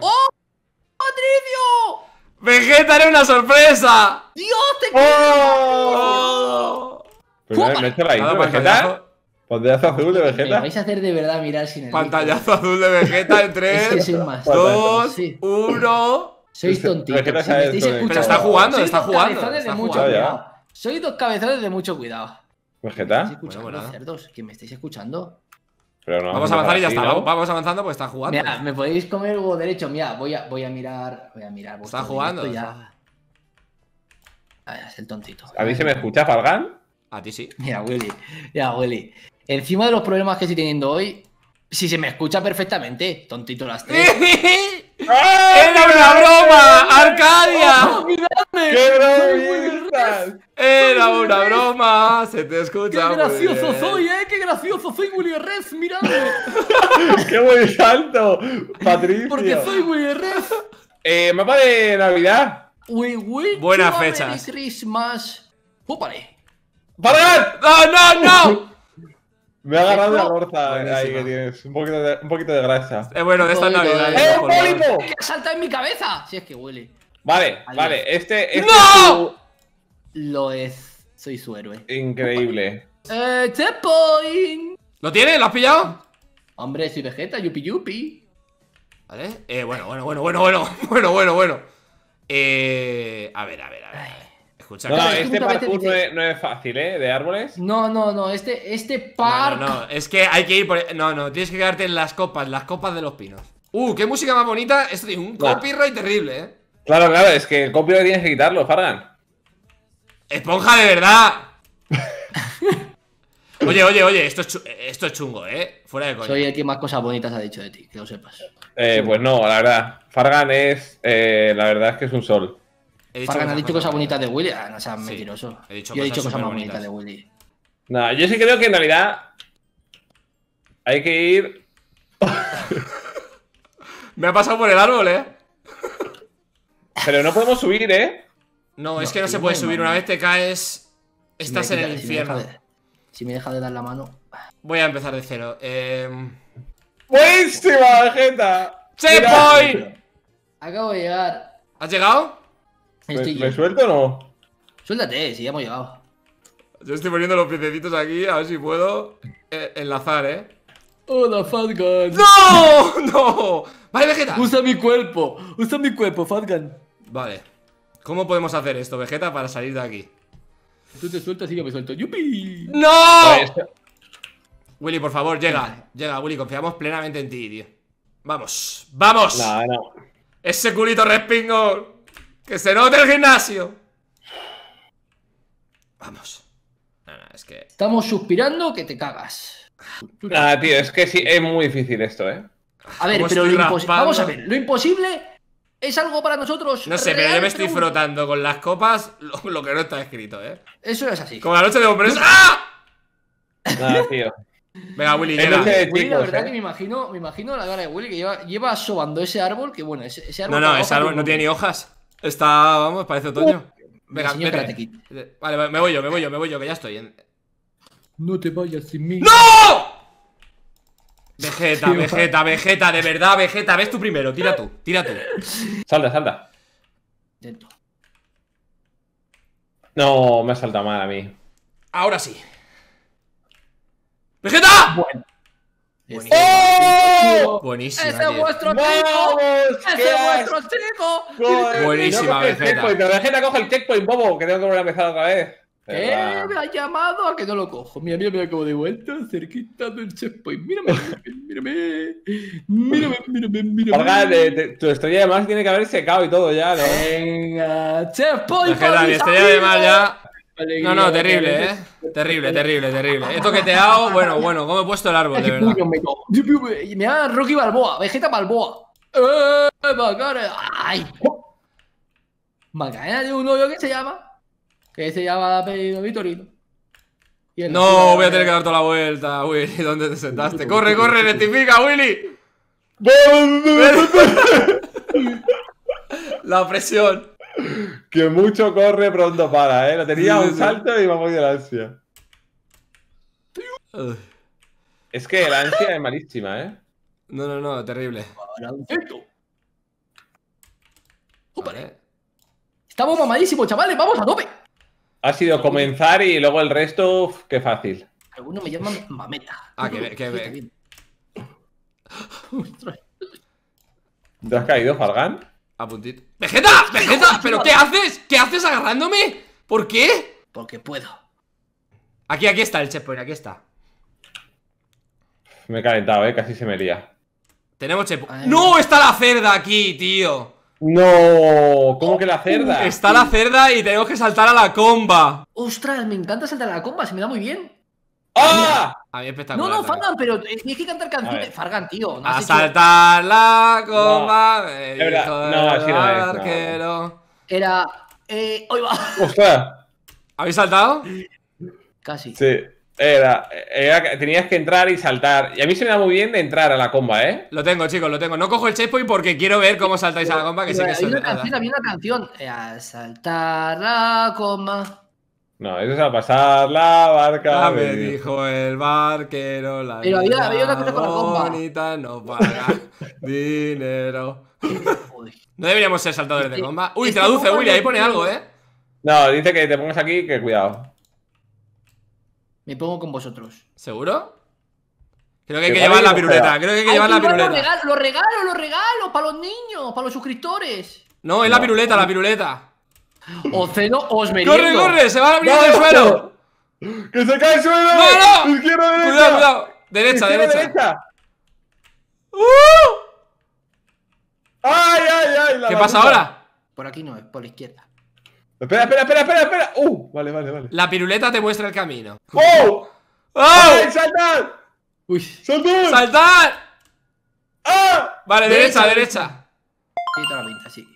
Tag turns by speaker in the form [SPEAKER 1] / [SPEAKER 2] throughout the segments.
[SPEAKER 1] ¡Oh! ¡Patricio!
[SPEAKER 2] ¡Vegeta era una sorpresa!
[SPEAKER 1] ¡Dios, te ¡Oh! quiero!
[SPEAKER 2] ¡Oh! Pues me estaba Vegeta. Pantallazo azul de Vegeta. Me vais
[SPEAKER 1] a hacer de verdad mirar sin el.
[SPEAKER 2] Pantallazo azul de Vegeta en 3, 2,
[SPEAKER 1] 1. Sois tontitos. Pero está jugando, está jugando. Sois dos cabezones de mucho cuidado.
[SPEAKER 2] Vegeta. Bueno, bueno. cerdos, que
[SPEAKER 1] me estáis escuchando
[SPEAKER 2] vamos a avanzar y ya está. Vamos
[SPEAKER 1] avanzando porque está jugando. Mira, me podéis comer el derecho. Mira, voy a, voy a mirar. Voy a mirar. Está jugando. Ya. Ah, es el tontito. ¿A mí se me
[SPEAKER 2] escucha, Falgan? A ti sí. Mira, Willy. Mira, Willy.
[SPEAKER 1] Encima de los problemas que estoy teniendo hoy, si se me escucha perfectamente, tontito las tres.
[SPEAKER 2] ¡Eh, ¡Era una broma! ¡Arcadia! ¡Oh, ¡Qué Era una broma, se te escucha. ¡Qué gracioso soy, eh! ¡Qué
[SPEAKER 1] gracioso soy, Willy Res! ¡Miradme!
[SPEAKER 2] ¡Qué buen salto, Patricio! Porque soy
[SPEAKER 1] Willy Res.
[SPEAKER 2] Eh, mapa de Navidad.
[SPEAKER 1] Uy, uy. Buenas fechas. Merry Christmas. pare! ¡Para! ¡No, no, no!
[SPEAKER 2] Me ha agarrado la lorza eh, ahí que tienes. Un poquito de, un poquito de grasa. Eh, bueno, de esta Navidad. ¡Eh, un pólipo! ¡Que
[SPEAKER 1] saltado en mi cabeza! Si es que huele.
[SPEAKER 2] Vale, vale. Este, este ¡No! Lo es. Soy su héroe. Increíble.
[SPEAKER 1] Eh, checkpoint. ¿Lo tienes? ¿Lo has pillado? Hombre, soy Vegeta, yupi yupi. Vale.
[SPEAKER 2] Eh, bueno, bueno, bueno, bueno, bueno, bueno, bueno, bueno. Eh, a ver, a ver, a ver no, este parkour no es, fácil, ¿eh? De árboles.
[SPEAKER 1] No, no, no. Este, este park. No, no,
[SPEAKER 2] Es que hay que ir por. No, no. Tienes que quedarte en las copas, las copas de los pinos. Uh, qué música más bonita. Esto tiene un copyright terrible, ¿eh? Claro, claro. Es que el copyright tienes que quitarlo, Fargan. Esponja de verdad. Oye, oye, oye, esto es, esto chungo, ¿eh? Fuera de coño. Soy el que más cosas bonitas
[SPEAKER 1] ha dicho de ti, que
[SPEAKER 2] lo sepas. Eh, pues no, la verdad. Fargan es. Eh, la verdad es que es un sol.
[SPEAKER 1] He dicho Fargan ha dicho cosas
[SPEAKER 2] bonitas de Willy. Ah, no seas mentiroso. He dicho Yo he dicho cosas más bonitas de Willy. No, yo sí creo que en realidad hay que ir. Me ha pasado por el árbol, ¿eh? Pero no podemos subir, ¿eh? No, es que no se puede subir. Una vez te caes, estás en el infierno.
[SPEAKER 1] si me deja de dar la mano.
[SPEAKER 2] Voy a empezar de cero. Eh... ¡Buenísima, ¡Che,
[SPEAKER 1] ¡Checkpoint! Acabo de llegar. ¿Has llegado?
[SPEAKER 2] ¿Me, suelto o no? Suéltate, si ya hemos llegado. Yo estoy poniendo los piececitos aquí, a ver si puedo eh, enlazar, ¿eh?
[SPEAKER 1] ¡Hola, Fatgun! ¡No!
[SPEAKER 2] ¡No! Vale, Vegeta. Usa mi cuerpo,
[SPEAKER 1] usa mi cuerpo, Fatgun.
[SPEAKER 2] Vale. ¿Cómo podemos hacer esto, Vegeta, para salir de aquí? Tú te sueltas y yo me suelto. ¡Yupi! ¡No! Willy, por favor, llega. Llega, Willy, confiamos plenamente en ti, tío. Vamos, vamos. No, no. Ese culito respingo. ¡Que se note el gimnasio! Vamos. es que.
[SPEAKER 1] Estamos suspirando que te cagas.
[SPEAKER 2] Nada, ah, tío, es que sí, es muy difícil esto, ¿eh. A ver, pero lo imposible. Vamos a ver,
[SPEAKER 1] lo imposible es algo para nosotros. No sé, pero yo me estoy
[SPEAKER 2] frotando con las copas lo, que no está escrito, ¿eh. Eso es así. Como la noche de hombres. ¡Ah! Nada, ah, tío. Venga, Willy, llega. Willy, la verdad ¿eh? que me
[SPEAKER 1] imagino, me imagino la cara de Willy que lleva, lleva sobando ese árbol, que bueno, ese, ese árbol. No, no, ese árbol no tiene
[SPEAKER 2] ni hojas. Está, vamos, parece otoño. Venga, vete. Vale, me voy yo, me voy yo, me voy yo, que ya estoy. No te vayas sin mí. ¡No! Vegeta, Vegeta, Vegeta, de verdad, Vegeta. Ves tú primero, tira tú, tira tú. Salta, salta. No, me ha saltado mal a mí. Ahora sí. ¡Vegeta! Buenísimo. ¡Oh! ¡Eh! Buenísima, ¡Ese es vuestro ¡Vamos! ¡Ese es vuestro chico! Buenísima, Vegeta. Pero Vegeta coge el checkpoint, bobo, que tengo que volver a empezar otra vez. ¿Qué? Me
[SPEAKER 1] ha llamado a que no
[SPEAKER 2] lo cojo. Mira, mira, mira, como de vuelta, cerquita del checkpoint. Mírame, mírame,
[SPEAKER 1] mírame, mírame, mírame. mírame. de,
[SPEAKER 2] tu estrella de más tiene que haber secado y todo ya, ¿no? Venga, checkpoint. Vegeta, mi estrella de más ya no, no, terrible, ¿eh? Terrible, terrible, terrible. Esto que te hago, bueno, bueno, ¿cómo he puesto el árbol, de verdad?
[SPEAKER 1] Me da Rocky Balboa, Vegeta Balboa. ¡Eh, Macarena! ¡Ay! Macarena tiene un novio que se llama. Que se llama pedido Vitorino. No, voy a tener que
[SPEAKER 2] dar toda la vuelta, Willy. ¿Dónde te sentaste? ¡Corre, corre! ¡Rectifica, Willy! la presión que mucho corre, pronto para, ¿eh? Lo tenía un salto y me de la ansia. Es que la ansia es malísima, ¿eh? No, no, no, terrible.
[SPEAKER 1] Estamos mamadísimos, chavales, vamos a tope.
[SPEAKER 2] Ha sido comenzar y luego el resto, uf, qué fácil.
[SPEAKER 1] Alguno me llama mameta.
[SPEAKER 2] Ah, que ve, que ve. ¿Te has caído, Fargan? A ¡Vegeta! ¡Vegeta! ¿Pero qué haces? ¿Qué haces agarrándome? ¿Por qué? Porque puedo. Aquí, aquí está el checkpoint, aquí está. Me he calentado, eh, casi se me lía. Tenemos checkpoint. ¡No! Está la cerda aquí, tío. No, ¿cómo que la cerda? Está la cerda y tenemos que saltar a la comba.
[SPEAKER 1] Ostras, me encanta saltar a la comba, se me da muy bien.
[SPEAKER 2] ¡Ah! A mí No, no, Fargan,
[SPEAKER 1] pero tienes que cantar canciones. Fargan, tío. No a
[SPEAKER 2] saltar la coma. No, es No, así no
[SPEAKER 1] Era. Eh, hoy va. Ostras.
[SPEAKER 2] ¿Habéis saltado? Casi. Sí. Era, tenías que entrar y saltar. Y a mí se me da muy bien de entrar a la comba, ¿eh? Lo tengo, chicos, lo tengo. No cojo el checkpoint porque quiero ver cómo saltáis a la comba, que sí que hay una canción,
[SPEAKER 1] había una canción. A saltar la comba.
[SPEAKER 2] No, eso es a pasar la barca. me dijo el barquero, la Pero había, había una cosa con la bomba. bonita no paga dinero. no deberíamos ser saltadores de comba. Uy, traduce, Willy, ahí pone algo, ¿eh? No, dice que te pongas aquí, que cuidado. Me pongo con vosotros. ¿Seguro? Creo que hay que llevar la piruleta, creo que hay que llevar la piruleta. Lo
[SPEAKER 1] regalo, lo regalo, regalo, para los niños, para los suscriptores.
[SPEAKER 2] No, es la piruleta, la piruleta. O o os meriendo. ¡Corre, corre! ¡Se va a abrir el suelo! ¡Que se cae el suelo! ¡No, no! ¡Izquierda, derecha! Cuidado, cuidado. Derecha, derecha. derecha. ¡Uh!
[SPEAKER 1] ¡Ay, ay, ay! ¿Qué pasa ahora? Por aquí no, es por la izquierda. Espera, espera, espera, espera,
[SPEAKER 2] espera. ¡Uh! Vale, vale, vale. La piruleta te muestra el camino. ¡Oh! ¡Oh! saltad! ¡Uy! ¡Saltad! ¡Saltad! ¡Ah! Vale, derecha, derecha.
[SPEAKER 1] Quita la pinta, sí.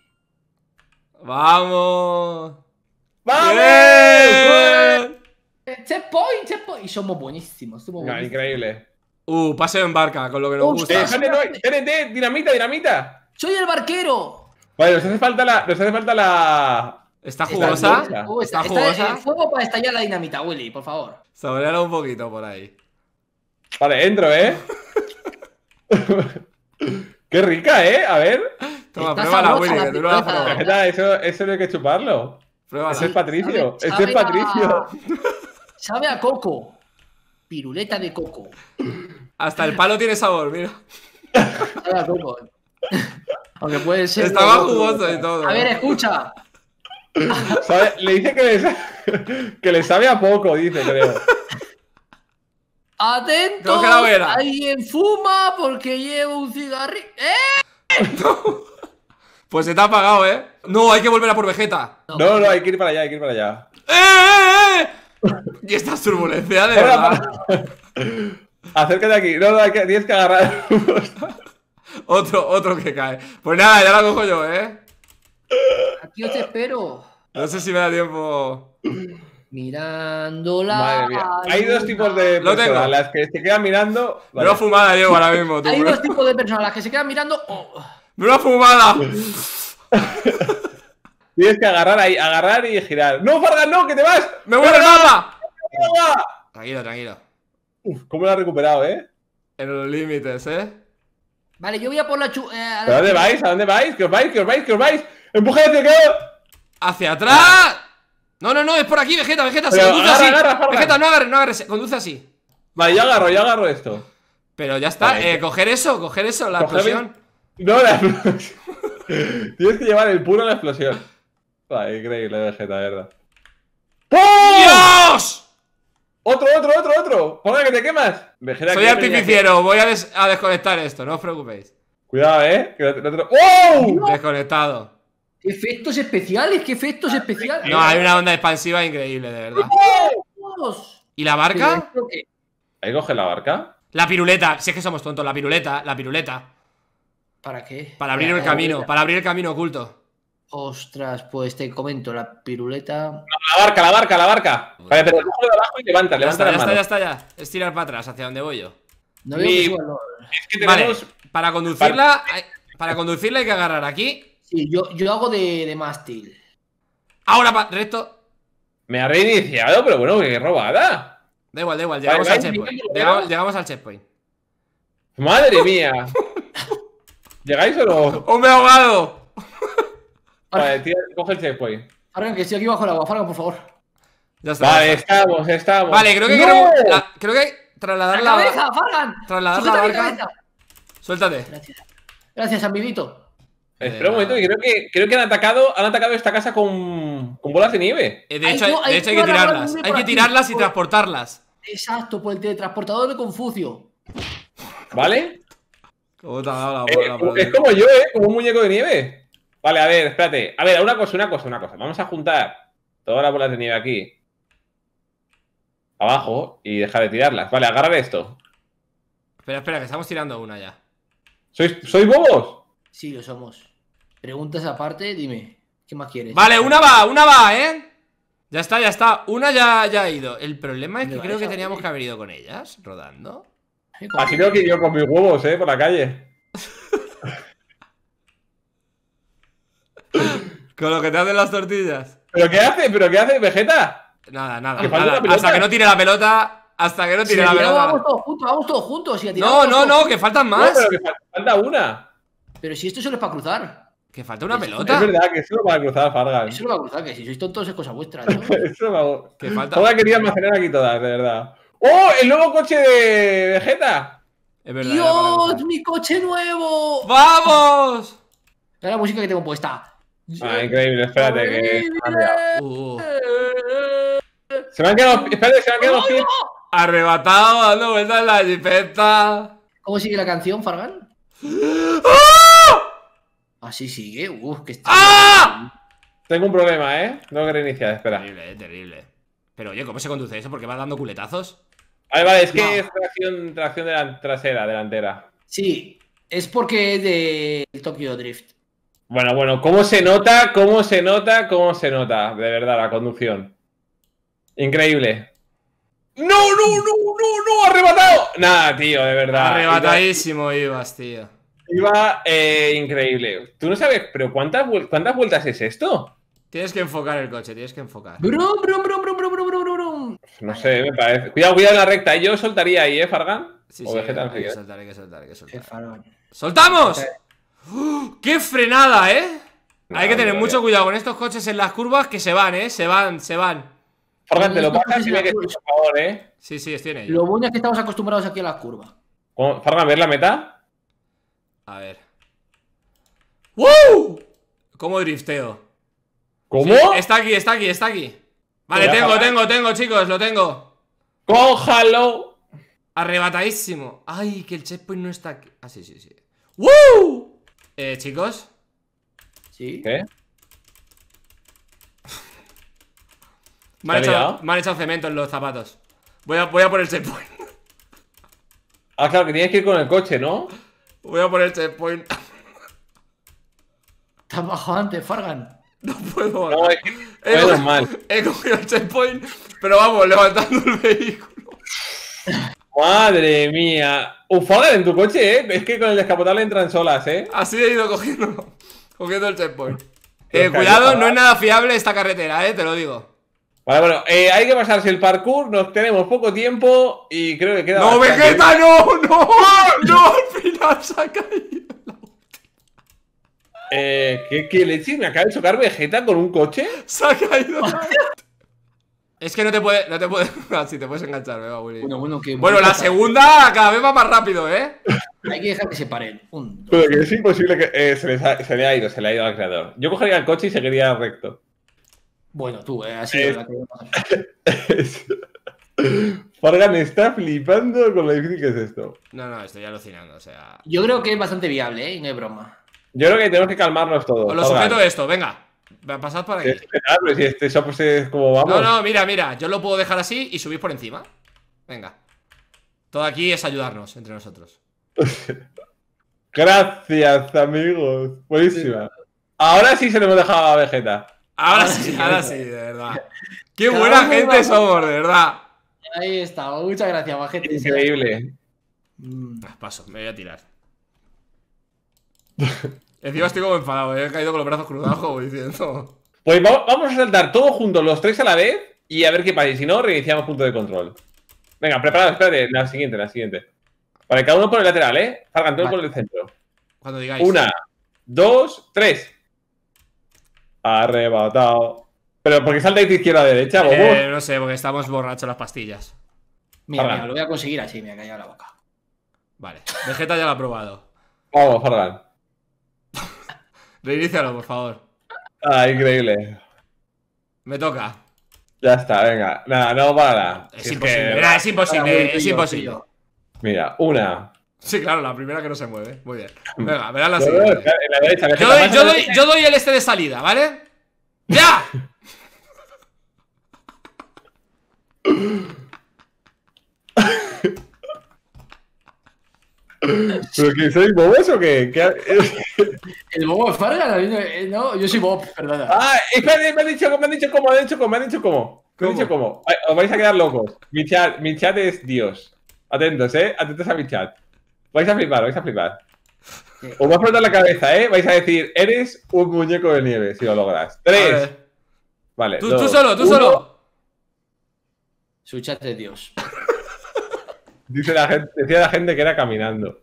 [SPEAKER 1] Vamos! Vamos! Eh,
[SPEAKER 2] checkpoint, checkpoint. Y somos buenísimos. Somos increíble. Uh, paseo en barca, con lo que nos gusta. TNT, eh, dinamita, dinamita. Soy el barquero. Vale, nos hace falta la. Nos hace falta la. Está jugosa. Está, está, jugosa.
[SPEAKER 1] fuego para estallar la dinamita, Willy, por favor.
[SPEAKER 2] Saboreala un poquito por ahí. Vale, entro, ¿eh? Qué rica, ¿eh? A ver. Toma, prueba la Willy, que tú no Eso, eso no hay que chuparlo. Ese es Patricio. Ese es Patricio.
[SPEAKER 1] Sabe a coco. Piruleta de coco.
[SPEAKER 2] Hasta el palo tiene sabor, mira. Sabe a coco. Aunque puede ser. Estaba jugoso y todo. A ver,
[SPEAKER 1] escucha.
[SPEAKER 2] Le dice que le, sabe, que le sabe a poco, dice, creo.
[SPEAKER 1] Atento.
[SPEAKER 2] alguien
[SPEAKER 1] fuma porque llevo un cigarrillo. ¡Eh!
[SPEAKER 2] Pues se te ha apagado, ¿eh? No, hay que volver a por Vegeta. No, no, hay que ir para allá, hay que ir para allá. ¡Eh! eh, eh! y estas turbulencia, de verdad. Acércate aquí. No, no, hay que, tienes que agarrar. otro, otro que cae. Pues nada, ya la cojo yo, ¿eh?
[SPEAKER 1] Aquí os espero.
[SPEAKER 2] No sé si me da tiempo. Mirándola. Madre Hay dos tipos de Lo personas, tengo. las que se quedan mirando. No fumada Diego ahora mismo. Tú, Hay dos ¿eh?
[SPEAKER 1] tipos de personas, las que se quedan mirando. Oh.
[SPEAKER 2] ¡Una fumada! Tienes que agarrar ahí, agarrar y girar. ¡No, Fargan, no! ¡Que te vas! ¡Me muero el mapa! Tranquilo, tranquilo. Uf, ¿cómo lo has recuperado, eh? En los límites, eh.
[SPEAKER 1] Vale, yo voy a por la chu. Eh, a,
[SPEAKER 2] dónde vais? ¿A dónde vais? ¿Que os vais? ¿Que os vais? ¿Que os vais? ¡Empuja que... ¡Hacia atrás! No, no, no, es por aquí, Vegeta, Vegeta, se conduce así. Vegeta, no agarres! no agarres! conduce así. Vale, yo agarro, yo agarro esto. Pero ya está, eh, coger eso, coger eso, la presión no, la Tienes que llevar el puro a la explosión. increíble, Vegeta, verdad. ¡Dios! Otro, otro, otro, otro. Ponga que te quemas. Soy artificiero, voy a, desconectar esto, no os preocupéis. Cuidado, eh. Que ¡Oh! no te ¡Wow! Desconectado.
[SPEAKER 1] Efectos especiales, qué efectos especiales.
[SPEAKER 2] No, hay una onda expansiva increíble, de verdad.
[SPEAKER 1] ¡Dios! ¡Oh!
[SPEAKER 2] ¿Y la barca? ¿Ahí coge la barca? La piruleta, si es que somos tontos, la piruleta, la piruleta. ¿Para qué? Para abrir el camino, para abrir
[SPEAKER 1] el camino oculto. Ostras, pues te comento, la piruleta.
[SPEAKER 2] La barca, la barca, la barca. Vale, pero de abajo y levanta, ya levanta está, la ya está, ya está, ya. Es tirar para atrás, hacia donde voy yo. No veo y... es que tenemos... Vale, para conducirla, para... conducirla hay que agarrar aquí.
[SPEAKER 1] Sí, yo, yo hago de, de
[SPEAKER 2] mástil. Ahora, pa... recto. Me ha reiniciado, pero bueno, qué robada. Da igual, da igual, llegamos al checkpoint. llegamos al checkpoint. Madre mía. ¿Llegáis o no? ¡Hombre ¡Oh, me ahogado! Vale, tío, coge el checkpoint.
[SPEAKER 1] Fargan, que estoy aquí bajo el agua. Fargan, por favor.
[SPEAKER 2] Ya está. Vale, estamos, estamos. Vale, creo que ¡No! la- creo que trasladar la. ¡Cabeza,
[SPEAKER 1] Fargan! Trasladar la cabeza!
[SPEAKER 2] Suéltate. Gracias.
[SPEAKER 1] Gracias, amiguito.
[SPEAKER 2] Espera un momento, que creo que creo que han atacado, han atacado esta casa con, con bolas de nieve. Eh, de hecho, hay, que tirarlas. Hay que tirarlas y transportarlas.
[SPEAKER 1] Exacto, por el teletransportador de Confucio.
[SPEAKER 2] ¿Vale? Eh, es como yo, ¿eh? Como un muñeco de nieve. Vale, a ver, espérate. A ver, una cosa, una cosa, una cosa. Vamos a juntar todas las bolas de nieve aquí. Abajo y dejar de tirarlas. Vale, Agarra esto. Espera, espera, que estamos tirando una ya. ¿Sois, ¿Sois bobos? Sí, lo somos.
[SPEAKER 1] Preguntas aparte, dime. ¿Qué más quieres? Vale, una va,
[SPEAKER 2] una va, ¿eh? Ya está, ya está. Una ya, ya ha ido. El problema es que creo que teníamos que haber ido con ellas rodando. Así tengo que yo con mis huevos, ¿eh? Por la calle. con lo que te hacen las tortillas. ¿Pero qué hace? ¿Pero qué hace, Vegeta? Nada, nada. Hasta que no tire la pelota. Hasta que no tire la pelota. Vamos
[SPEAKER 1] todos juntos, vamos todos juntos. no, no, no, que faltan más.
[SPEAKER 2] falta una. Pero si esto solo es para cruzar. Que falta una pelota. Es verdad que solo para cruzar, Fargan. Eso lo va a cruzar, que si sois tontos es cosa vuestra. ¿no? Eso va que falta... Todas quería almacenar aquí todas, de verdad. ¡Oh! ¡El nuevo coche de Vegeta! ¡Dios!
[SPEAKER 1] ¡Mi coche nuevo! ¡Vamos! ¡Es la música que tengo puesta.
[SPEAKER 2] Ah, increíble, espérate que. Se me han quedado. Espérate, se me han quedado los pies. Arrebatado, dando vueltas en la jipeta.
[SPEAKER 1] ¿Cómo sigue la canción, Fargan?
[SPEAKER 2] Así ¡Ah! Ah, sigue, ¡Uf, qué está. ¡Ah! Tengo un problema, ¿eh? No quiero iniciar, espera. Terrible, eh, terrible. Pero oye, ¿cómo se conduce eso? ¿Por qué va dando culetazos? Vale, vale, es que es tracción, trasera, delantera. Sí, es porque es de Tokyo Drift. Bueno, bueno, ¿cómo se nota? ¿Cómo se nota? ¿Cómo se nota? De verdad, la conducción. Increíble. ¡No, no, no, no, no! ¡Arrebatado! Nada, tío, de verdad. Arrebatadísimo ibas, tío. Iba eh, increíble. Tú no sabes, pero ¿cuántas, vueltas es esto? Tienes que enfocar el coche, tienes que enfocar no sé, me parece. Cuidado, cuidado en la recta. Yo soltaría ahí, ¿eh, Fargan? Sí, sí, hay, que soltar, hay que soltar, hay que ¡Soltamos! ¡Oh! ¡Qué frenada, eh!
[SPEAKER 1] hay que tener mucho
[SPEAKER 2] cuidado con estos coches en las curvas que se van, eh. Se van, se van. Fargan, te lo pasas y me que por favor, eh. Sí, sí, es tiene Lo
[SPEAKER 1] bueno es que estamos acostumbrados aquí a las
[SPEAKER 2] curvas. Fargan, ¿ves la meta? A ver. ¡Wow! ¿Cómo drifteo? ¿Cómo? está aquí, está aquí, está aquí. Vale, tengo, tengo, tengo, chicos, lo tengo. ¡Cójalo! Arrebatadísimo. Ay, que el checkpoint no está aquí. Ah, sí, sí, sí. Eh, chicos. ¿Sí? ¿Qué? Me han, echado, cemento en los zapatos. Voy a, voy por el checkpoint. Ah, claro, que tienes que ir con el coche, ¿no? Voy a poner el checkpoint.
[SPEAKER 1] Te bajo antes, Fargan.
[SPEAKER 2] No puedo. He cogido, mal. He cogido el checkpoint, pero vamos, levantando el vehículo. Madre mía. Ufada en tu coche, ¿eh? Es que con el descapotable entran solas, ¿eh? Así he ido cogiendo, cogiendo el checkpoint.
[SPEAKER 1] Eh, cuidado, no
[SPEAKER 2] es nada fiable esta carretera, ¿eh? Te lo digo. Vale, bueno, eh, hay que pasarse el parkour, nos tenemos poco tiempo y creo que queda. ¡No, Vegeta, no!
[SPEAKER 1] ¡No! ¡No! Al final se ha caído.
[SPEAKER 2] Eh, ¿qué, ¿Qué leche? ¿Me acaba de chocar Vegeta con un coche? ¡Se ha caído! Es que no te puede, no te puede, si te puedes enganchar, Bueno, bueno, bueno la segunda cada vez va más rápido, ¿eh? Hay que dejar que se pare que es imposible que eh, se, le ha ido, se le ha ido al creador. Yo cogería el coche y seguiría recto. Bueno, tú, eh, así la que Fargan está flipando con lo difícil que es esto.
[SPEAKER 1] No, no, estoy alucinando, o sea. Yo creo que es bastante viable, ¿eh? no es broma.
[SPEAKER 2] Yo creo que tenemos que calmarnos todos. Lo sujeto de esto, venga. Pasad para aquí. Pues, si este es como vamos. No, no, mira, mira. Yo lo puedo dejar así y subís por encima. Venga. Todo aquí es ayudarnos entre nosotros. Gracias, amigos. Buenísima. Ahora sí se lo hemos dejado a Vegeta. Ahora sí, ahora sí, de verdad. Qué buena gente somos, de verdad.
[SPEAKER 1] Ahí está. Muchas gracias, Vegeta. Increíble.
[SPEAKER 2] Paso, me voy a tirar. Encima estoy como enfadado, he caído con los brazos cruzados diciendo. Pues vamos a saltar todos juntos, los tres a la vez, y a ver qué pasa. si no, reiniciamos punto de control. Venga, preparado, espérate, la siguiente, la siguiente. Vale, cada uno por el lateral, ¿eh? Fargan, todos por el centro. Cuando digáis. Una, dos, tres. Arrebatado. Pero ¿por qué saltáis de izquierda a derecha, Eh, no sé, porque estamos borrachos las pastillas. Mira, lo voy a conseguir así, me ha caído la boca. Vale, Vegeta ya lo ha probado. Vamos, Fargan. Reinícialo, por favor. Ah, increíble. Me toca. Ya está, venga. Nada, no para Es, imposible, es imposible, es, imposible. Mira, una. Sí, claro, la primera que no se mueve. Muy bien. Venga, verás la siguiente. yo, yo doy el este de salida, ¿vale? ¡Ya! ¿Pero que soy bobos o qué? ¿El bobo es Fargan? Eh, no, yo soy Bob, perdona. Ah, eh, me han dicho, me han dicho cómo, me han dicho cómo, me han dicho cómo. Os vais a quedar locos. Mi chat, mi chat es Dios. Atentos, eh. Atentos a mi chat. Vais a flipar, vais a flipar. Os va a frotar la cabeza, eh. Vais a decir, eres un muñeco de nieve si lo logras. Tres. Vale. Tú, solo, tú solo. Su chat es Dios. Dice la gente, decía la gente que era caminando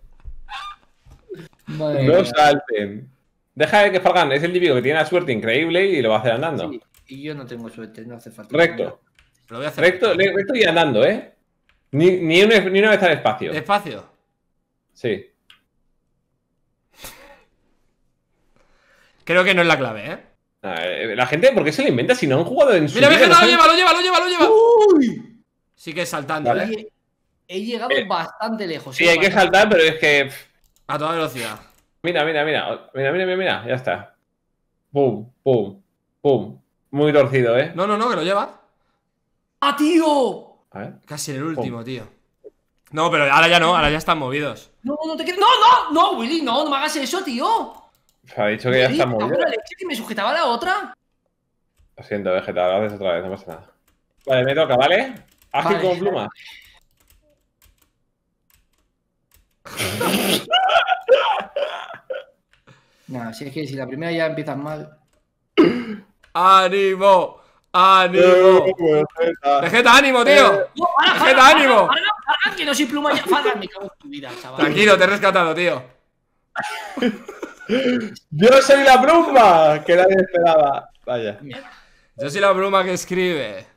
[SPEAKER 2] no salten. Deja de que falgan. es el típico que tiene la suerte increíble y lo va a hacer andando.
[SPEAKER 1] y yo no tengo suerte, no hace falta. Recto.
[SPEAKER 2] Lo voy a hacer recto, y andando, ¿eh? Ni, ni, una, ni una vez al espacio. ¿Espacio? Sí. Creo que no es la clave, ¿eh? La gente, ¿por qué se lo inventa si no han jugado en su Mira, vida? Mira, no, lo lleva
[SPEAKER 1] lo lleva, Uy.
[SPEAKER 2] Sí que es saltando, ¿eh?
[SPEAKER 1] He llegado eh. bastante
[SPEAKER 2] lejos. Sí, ¿eh? hay que saltar, pero es que a toda velocidad. Mira, mira, mira. Mira, mira, mira, mira. Ya está. Pum, pum, pum. Muy torcido, ¿eh? No, no, no, que lo lleva. ¡Ah, tío! A ver. Casi el último, tío. No, pero ahora ya no, ahora ya están movidos.
[SPEAKER 1] No, no te quiero. ¡No, no! ¡No, Willy! ¡No! ¡No me hagas eso, tío!
[SPEAKER 2] Se ha dicho que ya está movido
[SPEAKER 1] que me sujetaba la otra?
[SPEAKER 2] Lo siento, Vegeta, lo haces otra vez, no pasa nada. Vale, me toca, ¿vale? Ágil con pluma. no, si es que
[SPEAKER 1] si la primera ya empiezas mal.
[SPEAKER 2] ¡Ánimo! ¡Ánimo! ¡Vegeta, eh, ánimo, tío!
[SPEAKER 1] ¡Vegeta, eh, ánimo! que no soy pluma ya! en
[SPEAKER 2] tu vida, chaval! Tranquilo, te he rescatado, tío. ¡Yo soy la pluma Que nadie esperaba. Vaya. Yo soy la pluma que escribe.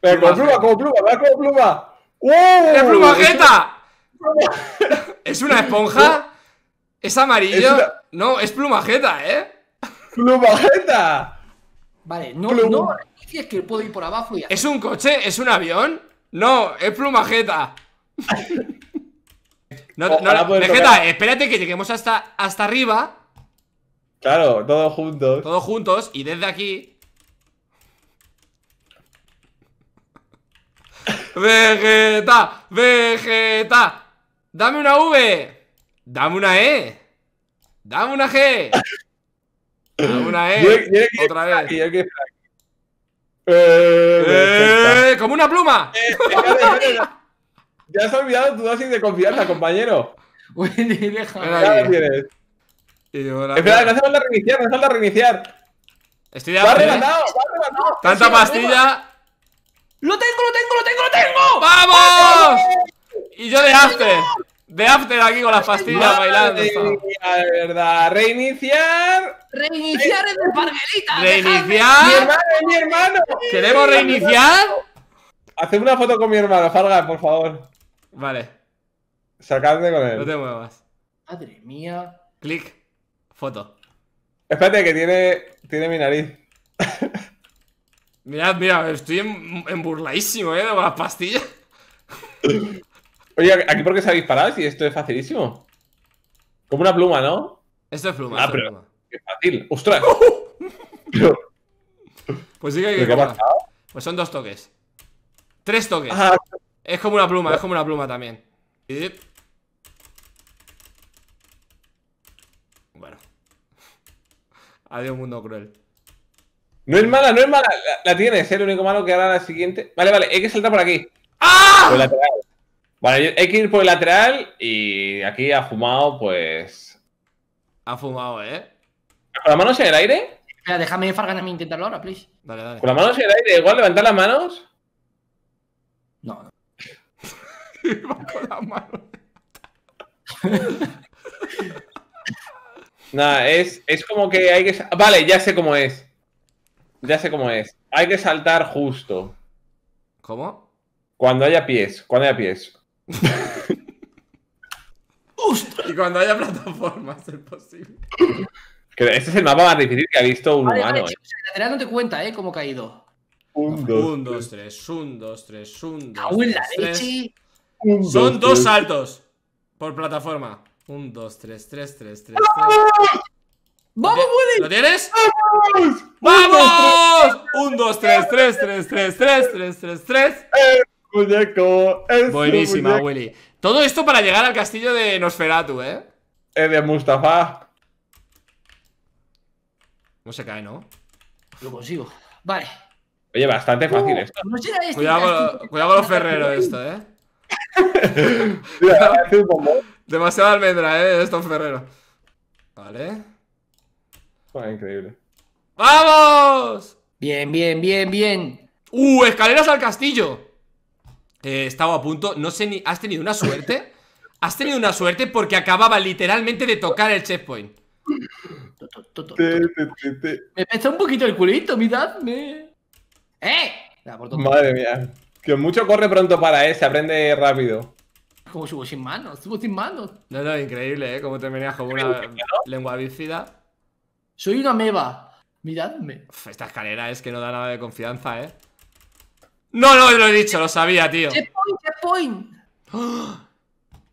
[SPEAKER 2] Pero como pluma, como pluma, ¿verdad? Como pluma. ¡Wow! ¿Es una esponja? ¿Es amarillo? No, es plumajeta, ¿eh? ¡Plumajeta! Vale, no, no,
[SPEAKER 1] es que puedo ir por abajo y...
[SPEAKER 2] ¿Es un coche? ¿Es un avión? No, es plumajeta. no, espérate que lleguemos hasta, hasta arriba. Claro, todos juntos. Todos juntos y desde aquí... Vegeta, Vegeta, Dame una V. Dame una E. Dame una G. Dame una E. Otra vez. Eh, eh como una pluma. Eh, ya has olvidado tu dosis de confianza, compañero. Bueno, déjame. Espera, no hace falta reiniciar, no falta reiniciar. Estoy de ¡Va ¿eh? ¡Tanta pastilla!
[SPEAKER 1] ¡Lo tengo, lo tengo, lo tengo, lo tengo! ¡Vamos!
[SPEAKER 2] Y yo de After. De After aquí con las pastillas bailando. De verdad. Reiniciar.
[SPEAKER 1] Reiniciar en el Reiniciar. Mi hermano, mi hermano. ¿Queremos reiniciar?
[SPEAKER 2] Haced una foto con mi hermano, Farga, por favor. Vale. Sacadme con él. No te muevas. Madre mía. Clic. Foto. Espérate, que tiene, tiene mi nariz. mirad, mirad, estoy burlaísimo eh, con las pastillas. Oye, ¿aquí por qué se ha disparado si esto es facilísimo? Como una pluma, ¿no? Esto es pluma. Ah, pluma. qué fácil. ¡Ostras! ¡Oh! Pues sí que hay que ¿Qué Pues son dos toques. Tres toques. Ah. Es como una pluma, es como una pluma también. Bueno. Adiós, mundo cruel. No es mala, no es mala. La, tienes, es ¿eh? el único malo que hará la siguiente. Vale, vale, hay que saltar por aquí. ¡Ah! Pues vale hay que ir por el lateral y aquí ha fumado, pues. Ha fumado, ¿eh? ¿Con las manos en el aire?
[SPEAKER 1] Déjame déjame Fargan a mí intentarlo ahora, please.
[SPEAKER 2] Dale, dale. ¿Con las manos en el aire? ¿Igual levantar las manos? No. no. con las manos. Nada, es, es como que hay que. Vale, ya sé cómo es. Ya sé cómo es. Hay que saltar justo. ¿Cómo? Cuando haya pies, cuando haya pies y cuando haya plataformas, es posible. Este es el mapa más difícil que ha visto un humano.
[SPEAKER 1] Eh. no te cuenta, ¿eh? Cómo ha caído.
[SPEAKER 2] Un, dos, tres. Un, dos, tres. Un, Son dos saltos por plataforma. Un, dos, tres, tres, tres, tres. tres. ¡Vamos, Willy! ¿Lo tienes? ¡Vamos! ¡Vamos! Un, dos, tres, tres, tres, tres, tres, tres, tres, eh, tres muñeco. Es Buenísima, Willy. Todo esto para llegar al castillo de Nosferatu, ¿eh? ¡Es de Mustafa. No se cae, ¿no? Lo consigo. Vale. Oye, bastante fácil uh, esto.
[SPEAKER 1] No este cuidado, con,
[SPEAKER 2] cuidado los ferreros esto, ¿eh? Demasiada almendra, ¿eh? Esto es ferrero. Vale. Fue increíble. ¡Vamos! Bien, bien, bien, bien. ¡Uh! ¡Escaleras al castillo! eh, estaba a punto. No sé ni. ¿Has tenido una suerte? Has tenido una suerte porque acababa literalmente de tocar el checkpoint. Me pesa un poquito el culito,
[SPEAKER 1] Miradme ¡Eh!
[SPEAKER 2] Madre mía. Que mucho corre pronto para él, se aprende rápido.
[SPEAKER 1] Como subo sin manos, subo sin manos.
[SPEAKER 2] No, no, increíble, ¿eh? Como te como una lengua bífida. Soy una meba.
[SPEAKER 1] Miradme.
[SPEAKER 2] Esta escalera es que no da nada de confianza, ¿eh? No, no, lo he dicho, lo sabía, tío.
[SPEAKER 1] Checkpoint, checkpoint.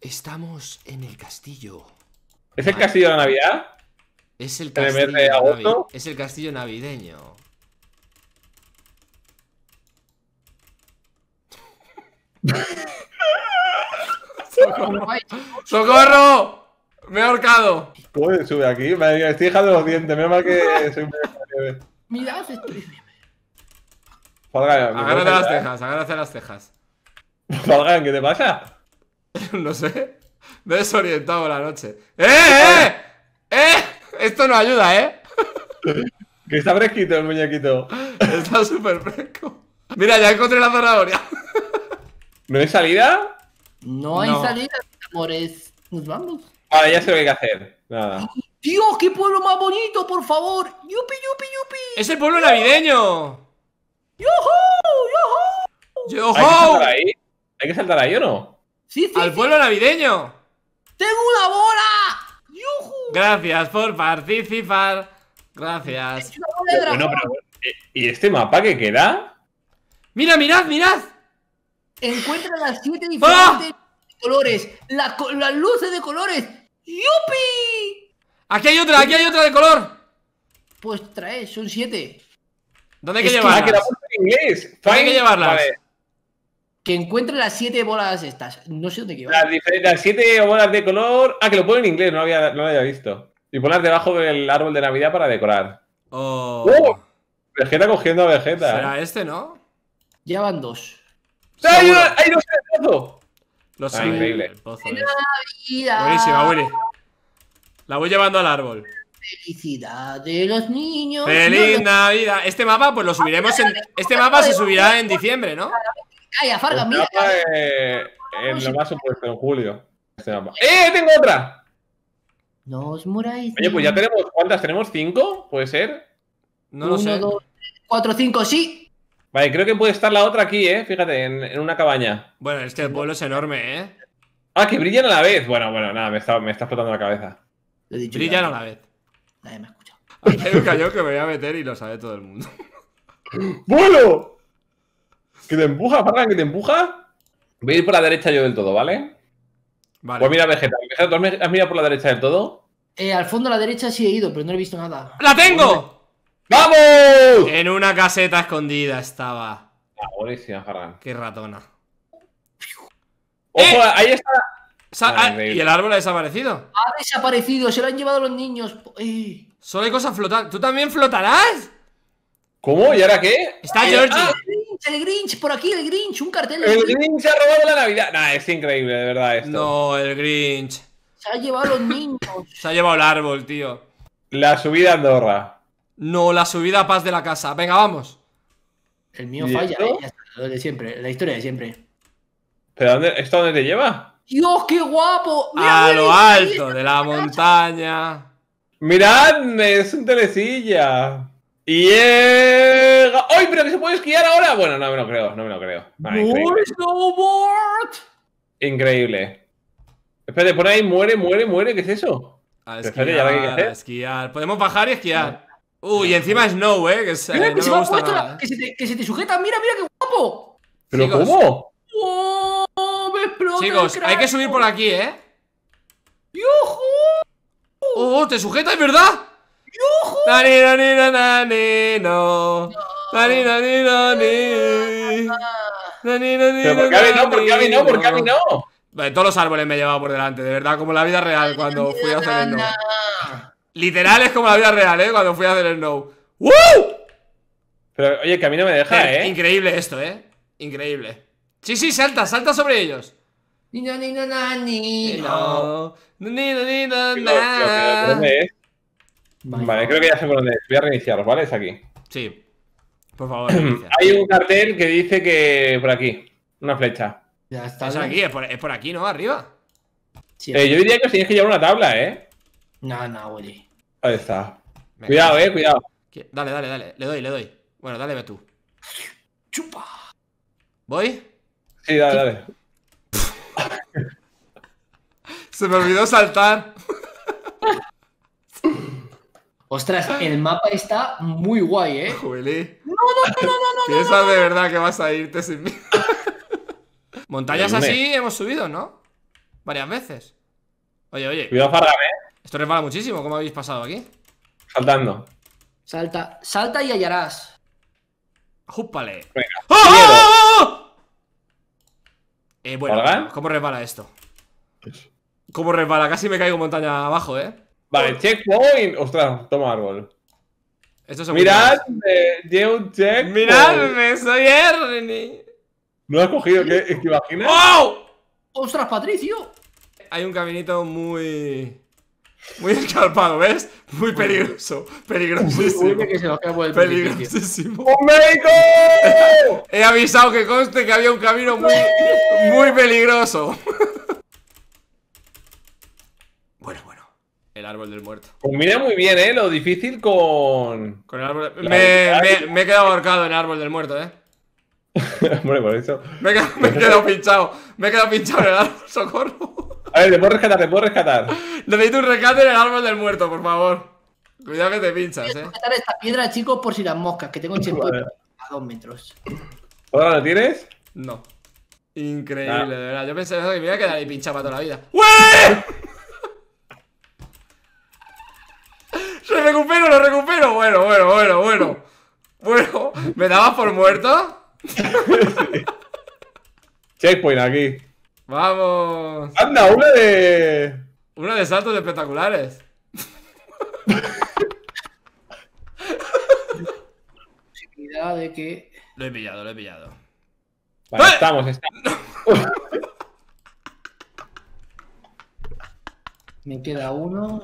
[SPEAKER 2] Estamos en el castillo. ¿Es el castillo de Navidad? Es el castillo, de Navidad es el castillo navideño. ¡Socorro! ¡Me he ahorcado! Pues sube aquí. Me estoy dejando los dientes. Menos mal que soy un Mirad, estoy... Falgan. Agárrate las cejas, agárrate las cejas. Falgan, ¿qué te pasa? no sé. Me he desorientado la noche. ¡Eh, eh! ¡Eh! ¡Eh! Esto no ayuda, ¿eh? que está fresquito el muñequito. Está súper fresco. Mira, ya encontré la zanahoria. ¿No hay salida? No hay
[SPEAKER 1] salida, amores. Nos vamos.
[SPEAKER 2] Vale, ya sé lo que hay que hacer. Nada.
[SPEAKER 1] Dios, qué pueblo más bonito, por favor. Yupi, yupi,
[SPEAKER 2] yupi. Es el pueblo navideño.
[SPEAKER 1] ¡Yuhu!
[SPEAKER 2] ¡Yuhu! ¿Hay que saltar ahí? ¿Hay que saltar ahí o no? Sí, sí. ¡Al pueblo navideño!
[SPEAKER 1] ¡Tengo una bola!
[SPEAKER 2] ¡Yuhu! Gracias por participar. Gracias. bueno, eh, ¿Y este mapa que queda? ¡Mira,
[SPEAKER 1] mirad, mirad! Encuentra las siete ¡Ah! diferentes colores. las luces de colores. ¡Yupi! Aquí hay otra, aquí hay otra de color. Pues trae, son siete.
[SPEAKER 2] ¿Dónde hay que, que inglés. hay que llevarlas.
[SPEAKER 1] Que encuentre las siete bolas estas. No sé dónde quiero.
[SPEAKER 2] Las, las siete bolas de color. Ah, que lo pone en inglés, no, había, no lo había visto. Y ponlas debajo del árbol de Navidad para decorar. Oh. ¡Oh! Vegeta cogiendo a Vegeta. Será este, ¿no? Ya van dos.
[SPEAKER 1] ¡Hay dos en el
[SPEAKER 2] pozo! Lo ah, sé. Ah, increíble. El pozo,
[SPEAKER 1] Buenísima, Willy.
[SPEAKER 2] La voy llevando al árbol felicidad de los
[SPEAKER 1] niños. ¡Feliz
[SPEAKER 2] Navidad! Este mapa, pues lo subiremos en. Este mapa se subirá en diciembre, ¿no? Farga, este mira. en lo más en julio. Este ¡Eh! ¡Tengo otra!
[SPEAKER 1] os Oye, pues ya
[SPEAKER 2] tenemos. ¿Cuántas? ¿Tenemos cinco? ¿Puede ser? No sé.
[SPEAKER 1] Dos, tres, cuatro, cinco, sí.
[SPEAKER 2] Vale, creo que puede estar la otra aquí, ¿eh? Fíjate, en, una cabaña. Bueno, este pueblo es enorme, ¿eh? Ah, que brillan a la vez. Bueno, bueno, nada, me está, me está explotando la cabeza. Brillan a la vez. Nadie me ha escuchado. hay un cañón que me voy a meter y lo sabe todo el mundo. ¡Vuelo! ¿Que te empuja, Fargan, que te empuja? Voy a ir por la derecha yo del todo, ¿vale? Vale. Pues mira, Vegeta. has mirado por la derecha del todo?
[SPEAKER 1] Eh, al fondo a la derecha sí he ido, pero no he visto nada. ¡La tengo!
[SPEAKER 2] ¡Vamos! En una caseta escondida estaba. Ah, buenísima, Fargan. Qué ratona. ¡Ojo! ¡Eh! Ahí está Ah, y el árbol ha desaparecido.
[SPEAKER 1] Ha desaparecido, se lo han llevado los niños.
[SPEAKER 2] Solo hay cosas flotando. ¿Tú también flotarás? ¿Cómo? ¿Y ahora qué? Está George
[SPEAKER 1] el, Grinch, por aquí el Grinch, un cartel. El Grinch,
[SPEAKER 2] se ha robado la Navidad. Nah, es increíble, de verdad esto. No, el Grinch.
[SPEAKER 1] Se ha llevado los niños.
[SPEAKER 2] se ha llevado el árbol, tío. La subida a Andorra. No, la subida a Paz de la casa. Venga, vamos. El mío falla,
[SPEAKER 1] eh,
[SPEAKER 2] de siempre, la historia de siempre. ¿Pero dónde, esto dónde te lleva?
[SPEAKER 1] Dios, qué guapo. a lo alto de
[SPEAKER 2] la montaña. Miradme, es un telecilla. Y llega. ¡Ay, pero que se puede esquiar ahora! Bueno, no me lo creo, no me lo creo. ¡Uy, ah,
[SPEAKER 1] snowboard!
[SPEAKER 2] Increíble. Espérate, por ahí, muere, muere, muere, ¿qué es eso? A esquiar, ya a esquiar. Podemos bajar y esquiar. Ah. Uy, y encima snow, eh. Que, es, snow, eh,
[SPEAKER 1] se te, sujeta, mira, mira qué guapo.
[SPEAKER 2] ¿Pero cómo? ¡Wow!
[SPEAKER 1] Oh, Chicos, hay que
[SPEAKER 2] subir por aquí, ¿eh? ¡Yujú! ¡Oh, te sujetas es verdad! ¡Yujú! ¡Nani, nani, nani, no! ¡Nani, nani, nani! nani por no, por qué no, no. todos los árboles me he llevado por delante, de verdad, como la vida real cuando fui a hacer el no. Literal es como la vida real, ¿eh? Cuando fui a hacer el no. ¡Woo! Pero, oye, que a me deja, ¿eh? Increíble esto, ¿eh? Increíble. Sí, sí, salta, salta sobre ellos.
[SPEAKER 1] Ni no, ni no, no, ni eh, no.
[SPEAKER 2] Ni Vale, creo que ya sé por dónde es. Voy a reiniciar, ¿vale? Es aquí. Sí. Por favor. Reinicia. Hay un cartel que dice que por aquí. Una flecha. Ya está. Es aquí, es por, aquí, ¿no? Arriba. eh, yo diría que os que llevar una tabla, ¿eh? No, no, Willy. Ahí está. cuidado, eh, cuidado. Dale, dale, dale. Le doy, le doy. Bueno, dale ve tú. Chupa. ¿Voy? Sí, dale, dale. Se me olvidó saltar. Ostras, el mapa está muy guay, ¿eh? Juli. Eh.
[SPEAKER 1] No, no, no, no, no.
[SPEAKER 2] Piensas de verdad que vas a irte sin mí. Montañas así hemos subido, ¿no? Varias veces. Oye, oye. Cuidado, Fargan, ¿eh? Esto resbala muchísimo. ¿Cómo habéis pasado aquí? Saltando.
[SPEAKER 1] Salta, salta y hallarás. ¡Júpale!
[SPEAKER 2] ¡Oh, oh, oh eh, bueno, ¿cómo repara esto? Pues. ¿Cómo repara? Casi me caigo montaña abajo, ¿eh? Vale, checkpoint. Ostras, toma árbol. Esto Miradme, eh, llevo un checkpoint. Miradme, soy Ernie. No lo has cogido, ¿qué? ¿Es imaginas? ¡Wow!
[SPEAKER 1] ¡Ostras, Patricio!
[SPEAKER 2] Hay un caminito muy. Muy escalpado, ¿ves? Muy peligroso. Peligrosísimo. peligrosísimo. ¡Un ¡Oh, médico! He avisado que conste que había un camino muy, muy peligroso. bueno, bueno. El árbol del muerto. Combina pues mira muy bien, ¿eh? Lo difícil con. Con el árbol. del Me, me, he quedado ahorcado en el árbol del muerto, ¿eh? Me he, quedado, pinchado. Me he quedado pinchado en el árbol, socorro. A ver, te puedo rescatar, te puedo rescatar. Necesito un rescate en el árbol del muerto, por favor. Cuidado que te pinchas, eh. rescatar
[SPEAKER 1] esta piedra, chicos, por si las moscas, que tengo un checkpoint
[SPEAKER 2] a dos metros. ¿Ahora lo tienes? No. Increíble, ah. de verdad. Yo pensé que me iba a quedar ahí pinchado para toda la vida. ¡Wee! ¿Lo recupero, lo recupero? Bueno, bueno, bueno, bueno. Bueno, ¿me dabas por muerto? Checkpoint aquí. ¡Vamos! ¡Anda, una de. Una de saltos espectaculares.
[SPEAKER 1] posibilidad de que. Lo he pillado, lo he pillado.
[SPEAKER 2] Vale, estamos, estamos.
[SPEAKER 1] Me queda uno.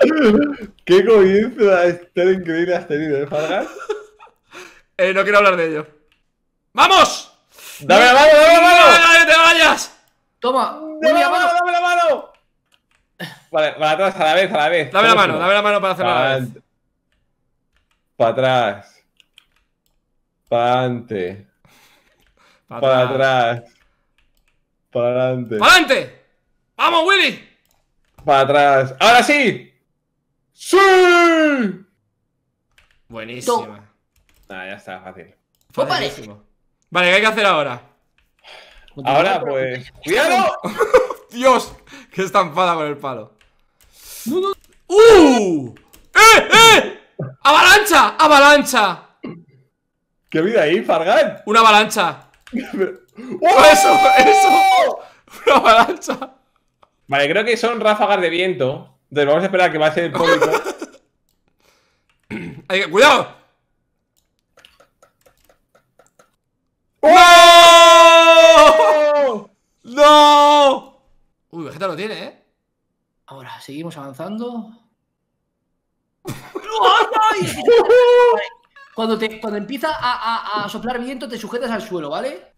[SPEAKER 1] Qué comienzo tan increíble has tenido, ¿eh, Fargas?
[SPEAKER 2] Eh, no quiero hablar de ello. ¡Vamos! ¡Dame la
[SPEAKER 1] mano, dame la mano! ¡No te vayas! Toma, dame la mano, dame la mano.
[SPEAKER 2] Vale, para atrás, a la vez, a la vez. Dame la mano, dame la mano para hacer la vez. Para atrás. Para adelante. Para atrás. Para adelante. ¡Para adelante! ¡Vamos, Willy! Para atrás. ¡Ahora sí! ¡Sí! Buenísima. Ah, ya está, fácil. Fue buenísimo. Vale, ¿qué hay que hacer ahora? Ahora, pues. ¡Cuidado! ¡Dios! qué estampada con el palo. ¡Uh! ¡Eh! ¡Eh! ¡Avalancha! ¡Avalancha! ¿Qué vida ahí, Fargan? ¡Una avalancha! ¡Oh! ¡Eso! ¡Eso! ¡Una avalancha! Vale, creo que son ráfagas de viento. Entonces vamos a esperar que va a ser el público. ¡Cuidado! No,
[SPEAKER 1] ¡No! Uy, Vegeta lo tiene, ¿eh? Ahora, seguimos avanzando. cuando, te, cuando empieza a, soplar viento, te sujetas al suelo, ¿vale?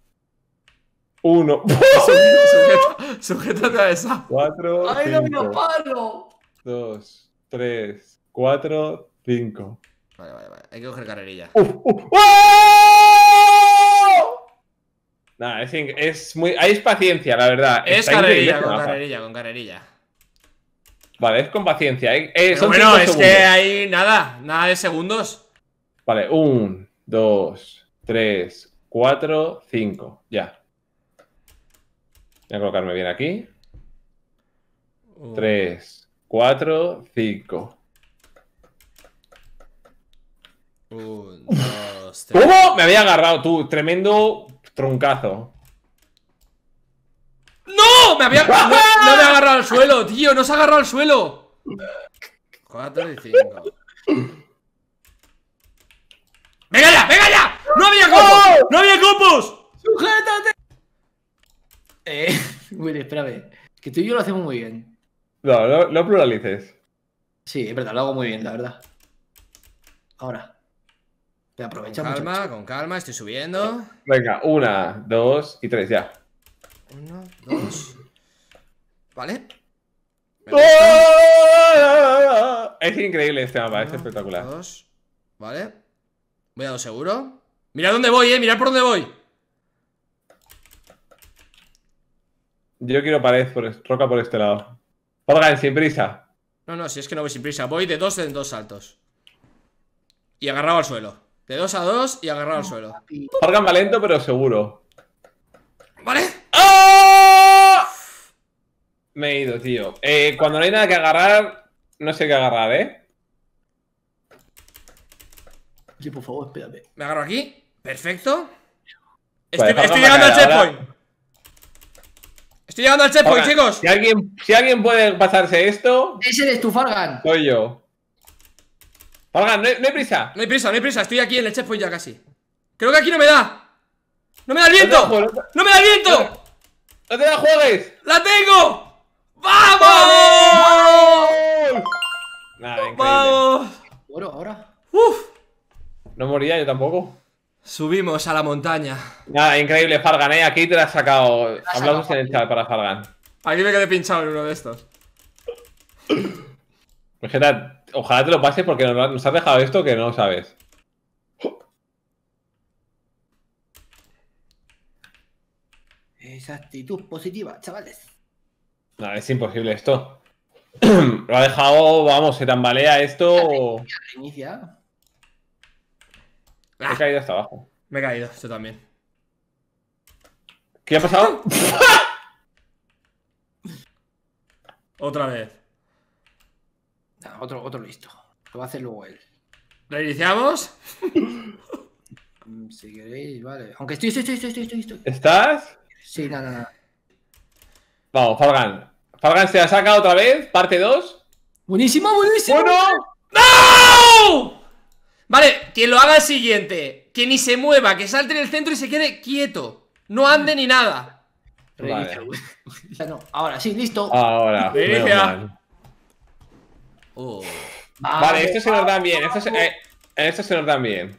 [SPEAKER 2] Uno. Sujeta, sujétate a esa. Cuatro. ¡Ay, no me palo! Dos, tres, cuatro, cinco. Vale, vale, vale. Hay que coger carrerilla. Uh, uh. ¡Oh! Nada, es, paciencia, la verdad. Es carrerilla, con carrerilla, con carrerilla. Vale, es con paciencia. Eh, eh, bueno, es que hay nada, nada de segundos. Vale, un, dos, tres, cuatro, cinco. Ya. Voy a colocarme bien aquí. Tres, cuatro, cinco. Un,
[SPEAKER 1] dos, tres. ¡Uh! Me había
[SPEAKER 2] agarrado tú. Tremendo Troncazo.
[SPEAKER 1] ¡No! Me había... No, me ha agarrado al suelo,
[SPEAKER 2] tío. No se ha agarrado al suelo. 4 y 5. ¡Venga ya! ¡Venga ya! ¡No había copos! ¡No había compus! ¡Sujétate!
[SPEAKER 1] Eh, bueno, espérame. Que tú y yo lo hacemos muy bien.
[SPEAKER 2] no, no pluralices. Sí, es verdad, lo hago muy bien, la verdad.
[SPEAKER 1] Ahora. Te aprovecha con calma, con calma, estoy subiendo.
[SPEAKER 2] Venga, una, dos y tres, ya. Uno, dos. Vale. ¡Oh! Es increíble este mapa, es espectacular. Dos. Vale. Voy a lo seguro. Mira dónde voy, eh, mirad por dónde voy. Yo quiero pared, por, roca por este lado. Pagan sin prisa. No, no, si es que no voy sin prisa. Voy de dos en dos saltos. Y agarrado al suelo. De dos a dos y agarrar al suelo. Fargan va lento, pero seguro. ¿Vale? ¡Ah! Me he ido, tío. Eh, cuando no hay nada que agarrar, no sé qué agarrar, ¿eh? Sí, por favor, espérate. Me agarro aquí. Perfecto. Pues estoy, llegando al checkpoint. Estoy llegando al checkpoint, chicos. Si alguien, si alguien puede pasarse esto. Ese
[SPEAKER 1] eres tu Fargan.
[SPEAKER 2] Soy yo. Olga, no hay, prisa. No hay prisa, no hay prisa. Estoy aquí en el checkpoint ya casi. Creo que aquí no me da. ¡No me da el viento! ¡No, me da el viento!
[SPEAKER 1] ¡No te da juegues! ¡La tengo! ¡Vamos!
[SPEAKER 2] Nada, ¡Vamos!
[SPEAKER 1] Bueno, ahora. ¡Uf!
[SPEAKER 2] No moría yo tampoco. Subimos a la montaña. Nada, increíble, Fargan, eh. Aquí te la has sacado. Hablamos en el chat para Fargan. Aquí me quedé pinchado en uno de estos. ojalá te lo pases porque nos, nos has dejado esto que no sabes.
[SPEAKER 1] Esa actitud positiva, chavales.
[SPEAKER 2] es imposible esto. lo ha dejado, vamos, se tambalea esto. Me ah. He caído hasta abajo. Me he caído, esto también. ¿Qué ha pasado? Otra vez
[SPEAKER 1] otro, otro listo. Lo va a hacer luego él. ¿Reiniciamos?
[SPEAKER 2] Mm, si queréis, vale. Aunque estoy, estoy, estoy, estoy, estoy, ¿Estás? Sí, nada, nada. Vamos, Falgan. Falgan se la saca otra vez, parte 2. Buenísimo, buenísimo. ¡Bueno! ¡No! Vale, que lo haga el
[SPEAKER 1] siguiente. Que ni se mueva, que salte en el centro y se quede quieto. No ande ni nada. Vale. ya no. Ahora sí, listo. Ahora.
[SPEAKER 2] Oh. Vale, ah, esto eh, se nos dan bien. Esto se, esto se nos dan bien.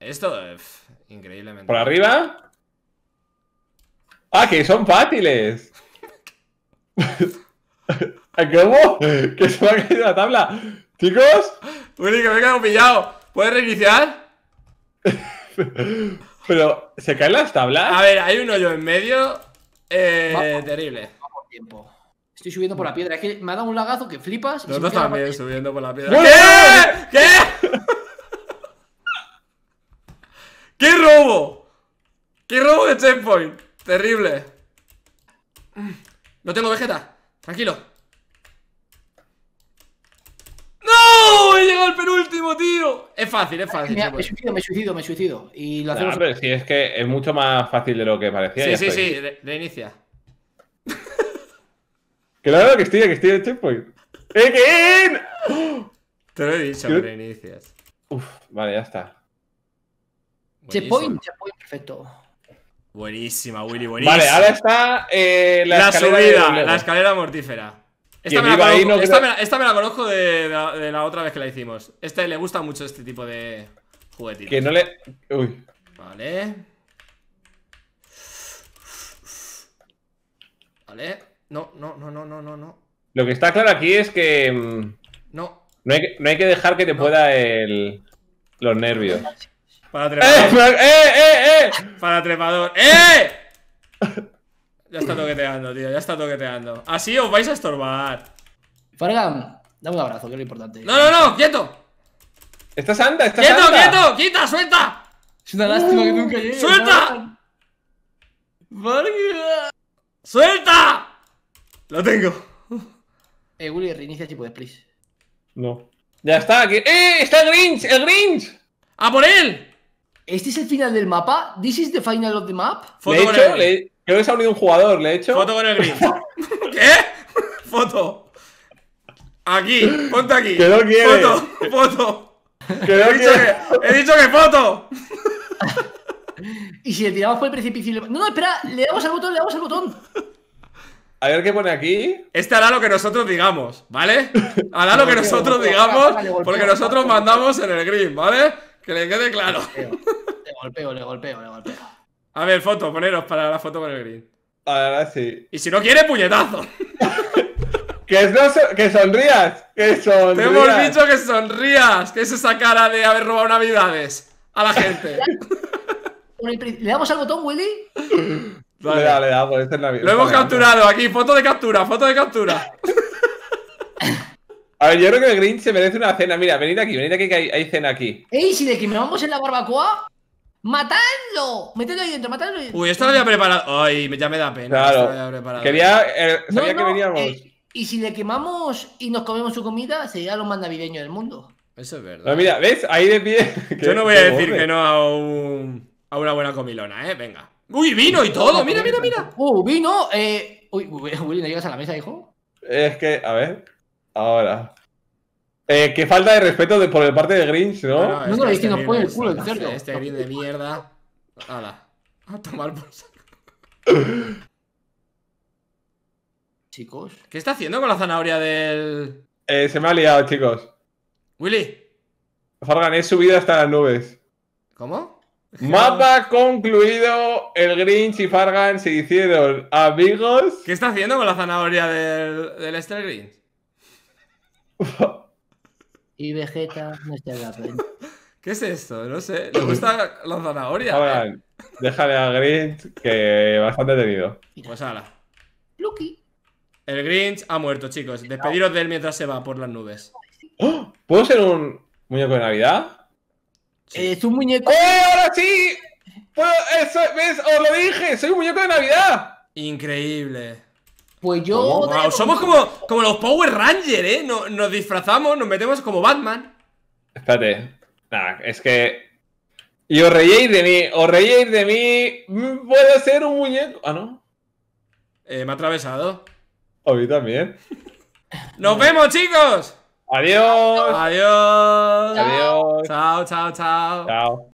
[SPEAKER 2] Esto, es increíblemente. ¿Por arriba? ¡Ah, que son fáciles! ¿Cómo? ¿Que se me ha caído la tabla? ¿Chicos? ¡Uy, que me he caído pillado. ¿Puedes reiniciar? Pero, ¿se caen las tablas? A ver, hay un hoyo en medio. Eh, vamos, terrible.
[SPEAKER 1] Vamos tiempo. Estoy subiendo por la piedra. Es que me ha dado un lagazo que flipas. Nosotros también
[SPEAKER 2] bien subiendo por la piedra. ¿Qué? ¿Qué? ¡Qué robo! ¡Qué robo de checkpoint! Terrible. No tengo vegeta. Tranquilo.
[SPEAKER 1] ¡No! He llegado al penúltimo, tío. Es fácil, es fácil. Me me, suicido, me suicido, me suicido. Y lo
[SPEAKER 2] si es que es mucho más fácil de lo que parecía. Sí, sí, sí, de inicia ¡Que Claro que estoy, que estoy en checkpoint. Pues. ¡Eh, que Te lo he dicho, me reinicias. Uf, vale, ya está. Checkpoint,
[SPEAKER 1] checkpoint, perfecto.
[SPEAKER 2] Buenísima, Willy, buenísima. Vale, ahora está eh, la, escalera subida, la escalera mortífera. Esta me, la conozco de, la, otra vez que la hicimos. Este le gusta mucho este tipo de juguetitos. Que no le. Uy. Vale. Vale. No, no, no, no, no, no, no. Lo que está claro aquí es que. Mm, no. No hay que, dejar que te pueda el. los nervios. Para ¡Eh, trepador. ¡Eh! ¡Eh, eh, Para trepador. ¡Eh! Ya está toqueteando, tío. Ya está toqueteando. Así os vais a estorbar. Fargan, dame un abrazo, que es lo importante. ¡No, no, no! ¡Quieto! ¡Está santa! ¡Está ¡Quieto, santa! quieto! ¡Quita,
[SPEAKER 1] suelta! Es una lástima que nunca llegue. ¡Suelta! ¡Suelta! Lo tengo. Eh, Willy, reinicia tipo de please. No. Ya está. aquí. ¡Eh! ¡Está el Grinch! ¡El Grinch! ¡A ¡Ah, por él! ¿Este es el final del mapa? ¿This is the final of the map? Foto le he
[SPEAKER 2] hecho, Creo que se ha unido un jugador, le he hecho. Foto con el Grinch. ¿Qué? Foto. Aquí, ponte aquí. Que no quiere. Foto, foto. Que no he, dicho que, he dicho que foto.
[SPEAKER 1] y si le tiramos por el precipicio. No, no, espera, le damos al botón, le damos al
[SPEAKER 2] botón. A ver qué pone aquí. Este hará lo que nosotros digamos, ¿vale? Hará lo que nosotros digamos, porque nosotros mandamos en el green, ¿vale? Que le quede claro. Le golpeo, le golpeo, le golpeo. A ver, foto, poneros para la foto con el green. A ver, sí. Y si no quiere, puñetazo. que, no, que sonrías, que sonrías. Te hemos dicho que sonrías, que es esa cara de haber robado navidades a la gente.
[SPEAKER 1] ¿Le damos al botón, Willy?
[SPEAKER 2] Pues, este lo hemos capturado aquí, foto de captura, foto de captura. A ver, yo creo que el Grinch se merece una cena. Mira, venid aquí, venid aquí que hay, cena aquí.
[SPEAKER 1] ¡Ey, si le quemamos en la barbacoa! ¡Matadlo! ¡Mételo ahí dentro, matadlo Uy, esto lo había
[SPEAKER 2] preparado. Ay, ya me da pena. Claro. Lo preparado. Quería. Eh, sabía que veníamos. Eh,
[SPEAKER 1] y si le quemamos y nos comemos su comida, sería lo más navideño del mundo. Eso es
[SPEAKER 2] verdad. mira, ¿ves? Ahí de pie. yo no voy a decir que no a, un, a una buena comilona, ¿eh? Venga.
[SPEAKER 1] Uy, vino y todo, mira, mira, mira. Uh, vino, eh... Uy, Willy, ¿no llegas a la mesa, hijo?
[SPEAKER 2] Es que, a ver, ahora. Eh, qué falta de respeto por el parte de Grinch, ¿no? No, no, este, no es este que, no pone el culo, en serio. Este Grinch de mierda. Hala. A tomar por saco. chicos. ¿Qué está haciendo con la zanahoria del...? Eh, se me ha liado, chicos. Willy. Fargan, he subido hasta las nubes. ¿Cómo? Mapa concluido. El Grinch y Fargan se hicieron amigos. ¿Qué está haciendo con la zanahoria del, del Esther Grinch?
[SPEAKER 1] y Vegeta no está
[SPEAKER 2] ¿Qué es esto? No sé. Le gusta la zanahoria. ¿eh? déjale a Grinch que bastante tenido. Pues ahora, Lucky. El Grinch ha muerto, chicos. Despediros de él mientras se va por las nubes. ¡Oh! ¿Puedo ser un muñeco de Navidad? Es un muñeco. ¡Eh, ahora sí! Pues, eso, ¿ves? Os lo dije, soy un muñeco de Navidad. Increíble. Pues yo. Somos como, como los Power Rangers, ¿eh? Nos, disfrazamos, nos metemos como Batman. Espérate. es que. Y os reíais de mí, os reíais de mí. Puedo mm, ser un muñeco. Ah, no. Eh, me ha atravesado. A mí también. ¡Nos vemos, chicos! Adiós. Adiós. Adiós. Chao, chao, chao. Chao.